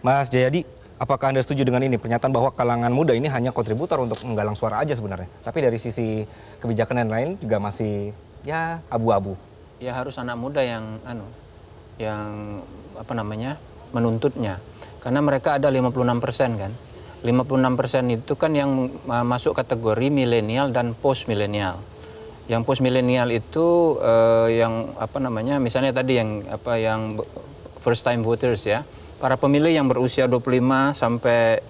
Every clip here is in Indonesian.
Mas Jayadi, apakah Anda setuju dengan ini pernyataan bahwa kalangan muda ini hanya kontributor untuk menggalang suara aja sebenarnya, tapi dari sisi kebijakan dan lain juga masih ya abu-abu. Ya harus anak muda yang anu yang apa namanya? menuntutnya. Karena mereka ada 56% persen kan. 56% persen itu kan yang masuk kategori milenial dan post milenial. Yang post milenial itu eh, yang apa namanya? misalnya tadi yang apa yang first time voters ya para pemilih yang berusia 25 sampai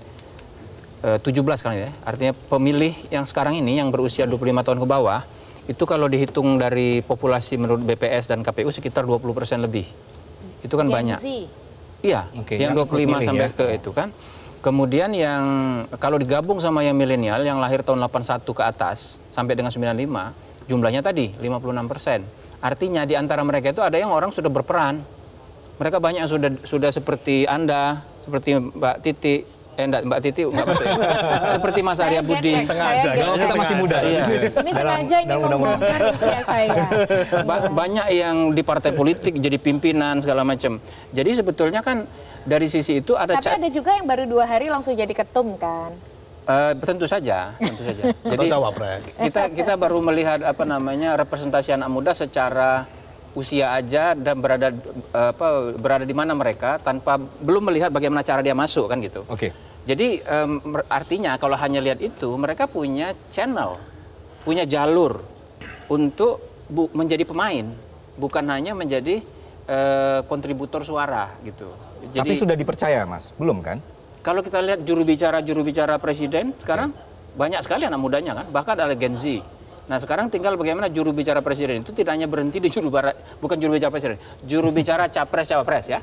17 eh, kali ya. Artinya pemilih yang sekarang ini yang berusia 25 tahun ke bawah itu kalau dihitung dari populasi menurut BPS dan KPU sekitar 20 persen lebih. Itu kan Gen banyak. Z. Iya, okay, yang 25 ya, pemilih, sampai ya. ke itu kan. Kemudian yang kalau digabung sama yang milenial yang lahir tahun 81 ke atas sampai dengan 95, jumlahnya tadi 56 persen. Artinya di antara mereka itu ada yang orang sudah berperan mereka banyak yang sudah sudah seperti Anda, seperti Mbak Titi, Eh, enggak, Mbak Titi enggak masuk. Seperti Mas Arya Budi. Sengaja, kalau kita masih muda. Iya. Ini sengaja ini mau usia saya. banyak yang di partai politik jadi pimpinan segala macam. Jadi sebetulnya kan dari sisi itu ada... Tapi ada juga yang baru dua hari langsung jadi ketum kan? Uh, tentu saja, tentu saja. Jadi Kita kita baru melihat apa namanya representasi anak muda secara usia aja dan berada eh, apa berada di mana mereka tanpa belum melihat bagaimana cara dia masuk kan gitu. Oke. Okay. Jadi um, artinya kalau hanya lihat itu mereka punya channel, punya jalur untuk bu menjadi pemain, bukan hanya menjadi uh, kontributor suara gitu. Jadi, Tapi sudah dipercaya, Mas? Belum kan? Kalau kita lihat juru bicara juru bicara presiden sekarang okay. Ya. banyak sekali anak mudanya kan, bahkan ada Gen Z Nah sekarang tinggal bagaimana juru bicara presiden itu tidak hanya berhenti di juru bicara bukan juru bicara presiden, juru bicara capres cawapres ya.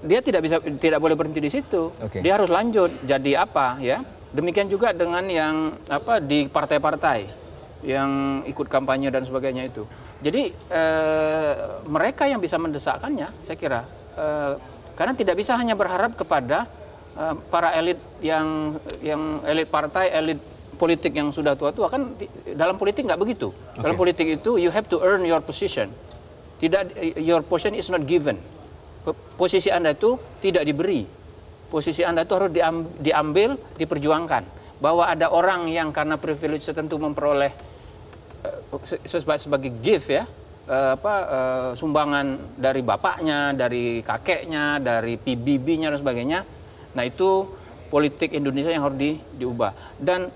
Dia tidak bisa tidak boleh berhenti di situ. Okay. Dia harus lanjut jadi apa ya? Demikian juga dengan yang apa di partai-partai yang ikut kampanye dan sebagainya itu. Jadi eh, mereka yang bisa mendesakkannya, saya kira, eh, karena tidak bisa hanya berharap kepada eh, para elit yang yang elit partai, elit politik yang sudah tua-tua kan dalam politik nggak begitu. Okay. Dalam politik itu you have to earn your position. Tidak your position is not given. Posisi Anda itu tidak diberi. Posisi Anda itu harus diambil, diperjuangkan. Bahwa ada orang yang karena privilege tertentu memperoleh eh, sebagai gift ya, eh, apa eh, sumbangan dari bapaknya, dari kakeknya, dari PBB-nya dan sebagainya. Nah, itu politik Indonesia yang harus di, diubah. Dan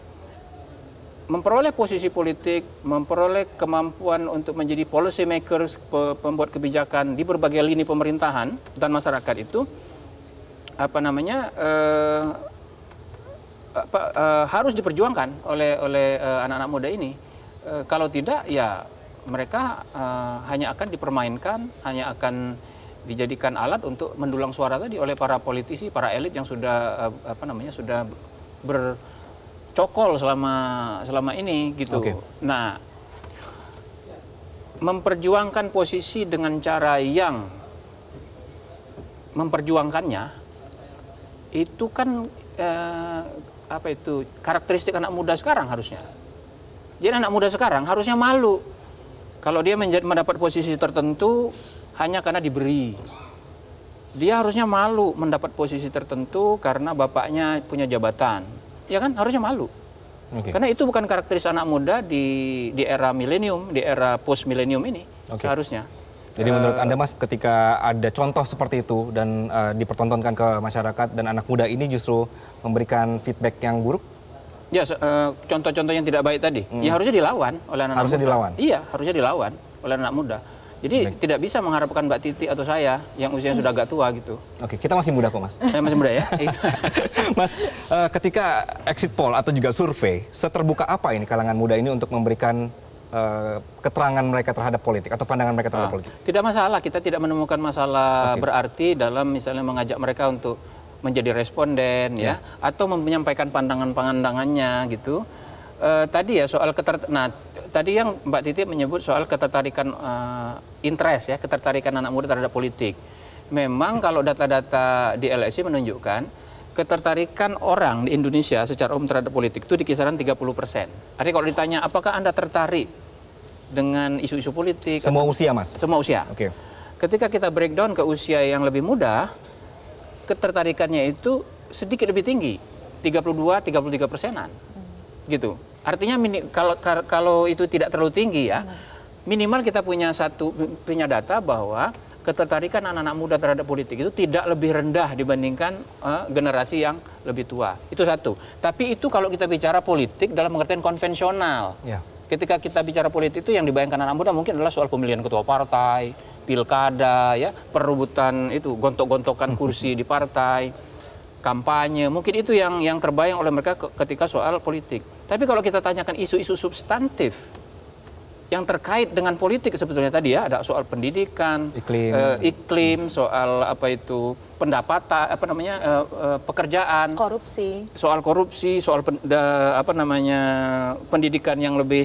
memperoleh posisi politik, memperoleh kemampuan untuk menjadi policy makers, pembuat kebijakan di berbagai lini pemerintahan dan masyarakat itu apa namanya eh, apa, eh, harus diperjuangkan oleh oleh eh, anak-anak eh, muda ini. Eh, kalau tidak ya mereka eh, hanya akan dipermainkan, hanya akan dijadikan alat untuk mendulang suara tadi oleh para politisi, para elit yang sudah eh, apa namanya sudah ber cokol selama selama ini gitu. Okay. Nah, memperjuangkan posisi dengan cara yang memperjuangkannya itu kan eh, apa itu karakteristik anak muda sekarang harusnya. Jadi anak muda sekarang harusnya malu kalau dia menjadi, mendapat posisi tertentu hanya karena diberi. Dia harusnya malu mendapat posisi tertentu karena bapaknya punya jabatan ya kan harusnya malu. Okay. Karena itu bukan karakteris anak muda di di era milenium, di era post milenium ini okay. seharusnya. Jadi eh, menurut Anda Mas ketika ada contoh seperti itu dan uh, dipertontonkan ke masyarakat dan anak muda ini justru memberikan feedback yang buruk? Ya, contoh eh, contoh-contoh yang tidak baik tadi. Ya, hmm. Ya harusnya dilawan oleh anak-anak muda. Harusnya dilawan. Iya, harusnya dilawan oleh anak muda. Jadi Baik. tidak bisa mengharapkan Mbak Titi atau saya yang usianya sudah agak tua gitu. Oke, kita masih muda kok Mas. Saya masih muda ya. mas, uh, ketika exit poll atau juga survei, seterbuka apa ini kalangan muda ini untuk memberikan uh, keterangan mereka terhadap politik atau pandangan mereka terhadap nah, politik? Tidak masalah, kita tidak menemukan masalah okay. berarti dalam misalnya mengajak mereka untuk menjadi responden yeah. ya atau menyampaikan pandangan-pandangannya gitu uh, tadi ya soal keter nah tadi yang Mbak Titi menyebut soal ketertarikan uh, interest ya, ketertarikan anak muda terhadap politik. Memang kalau data-data di LSI menunjukkan ketertarikan orang di Indonesia secara umum terhadap politik itu di kisaran 30 persen. Artinya kalau ditanya apakah Anda tertarik dengan isu-isu politik? Semua atau, usia mas? Semua usia. Oke. Okay. Ketika kita breakdown ke usia yang lebih muda, ketertarikannya itu sedikit lebih tinggi, 32-33 persenan gitu. Artinya mini, kalau kalau itu tidak terlalu tinggi ya, iya. minimal kita punya satu punya data bahwa ketertarikan anak-anak muda terhadap politik itu tidak lebih rendah dibandingkan uh, generasi yang lebih tua. Itu satu. Tapi itu kalau kita bicara politik dalam pengertian konvensional. Ya. Ketika kita bicara politik itu yang dibayangkan anak muda mungkin adalah soal pemilihan ketua partai, pilkada, ya perebutan itu gontok-gontokan kursi di partai kampanye. Mungkin itu yang yang terbayang oleh mereka ketika soal politik. Tapi kalau kita tanyakan isu-isu substantif yang terkait dengan politik sebetulnya tadi ya ada soal pendidikan, iklim, eh, iklim soal apa itu pendapatan apa namanya eh, eh, pekerjaan, korupsi, soal korupsi, soal pen, da, apa namanya pendidikan yang lebih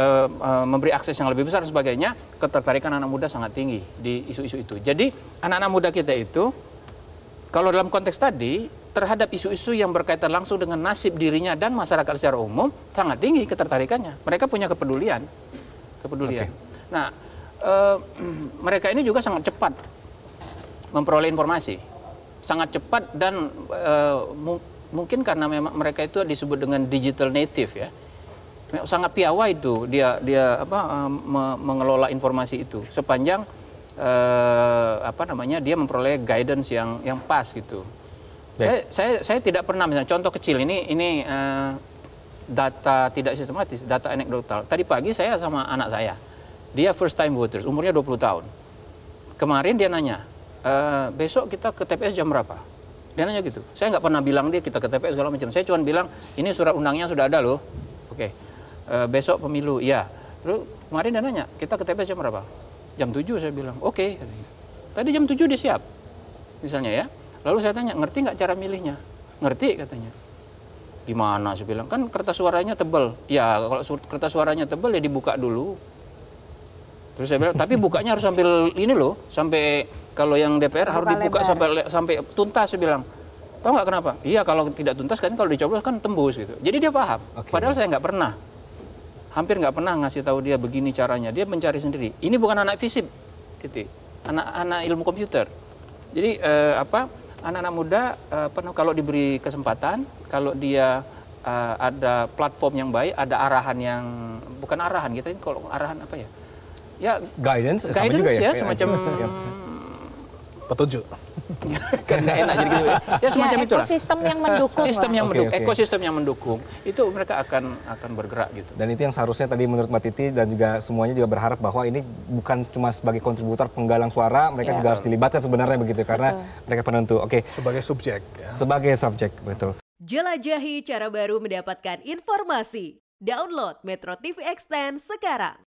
eh, eh, memberi akses yang lebih besar dan sebagainya, ketertarikan anak muda sangat tinggi di isu-isu itu. Jadi anak-anak muda kita itu kalau dalam konteks tadi, terhadap isu-isu yang berkaitan langsung dengan nasib dirinya dan masyarakat secara umum, sangat tinggi ketertarikannya. Mereka punya kepedulian. Kepedulian. Okay. Nah, e, mereka ini juga sangat cepat memperoleh informasi. Sangat cepat dan e, mu, mungkin karena memang mereka itu disebut dengan digital native ya. Sangat piawai itu dia dia apa e, mengelola informasi itu sepanjang eh, apa namanya dia memperoleh guidance yang yang pas gitu. Saya, saya saya tidak pernah misalnya contoh kecil ini ini eh, data tidak sistematis, data anekdotal. Tadi pagi saya sama anak saya. Dia first time voters, umurnya 20 tahun. Kemarin dia nanya, e, besok kita ke TPS jam berapa? Dia nanya gitu. Saya nggak pernah bilang dia kita ke TPS segala macam. Saya cuma bilang, ini surat undangnya sudah ada loh. Oke, okay. Eh, besok pemilu, ya. Lalu kemarin dia nanya, kita ke TPS jam berapa? Jam 7 saya bilang, oke. Okay. Tadi jam 7 dia siap, misalnya ya. Lalu saya tanya, ngerti nggak cara milihnya? Ngerti katanya. Gimana saya bilang, kan kertas suaranya tebel. Ya kalau kertas suaranya tebel ya dibuka dulu. Terus saya bilang, tapi bukanya harus sambil ini loh, sampai kalau yang DPR Buka harus dibuka sampai sampai tuntas saya bilang. Tahu nggak kenapa? Iya kalau tidak tuntas kan kalau dicoblos kan tembus gitu. Jadi dia paham. Okay. Padahal saya nggak pernah hampir nggak pernah ngasih tahu dia begini caranya. Dia mencari sendiri. Ini bukan anak fisip, titik. Anak-anak ilmu komputer. Jadi eh, apa? Anak-anak muda eh, penuh kalau diberi kesempatan, kalau dia eh, ada platform yang baik, ada arahan yang bukan arahan kita ini kalau arahan apa ya? Ya guidance, guidance sama juga ya, ya semacam gitu. iya petunjuk. kan nggak enak jadi gitu ya. Ya semacam ya, itu Ekosistem yang mendukung. Sistem yang mendukung, okay, okay. ekosistem yang mendukung itu mereka akan akan bergerak gitu. Dan itu yang seharusnya tadi menurut Mbak Titi dan juga semuanya juga berharap bahwa ini bukan cuma sebagai kontributor penggalang suara, mereka ya. juga harus dilibatkan sebenarnya begitu karena betul. mereka penentu. Oke. Okay. Sebagai subjek ya. Sebagai subjek, betul. Jelajahi cara baru mendapatkan informasi. Download Metro TV Extend sekarang.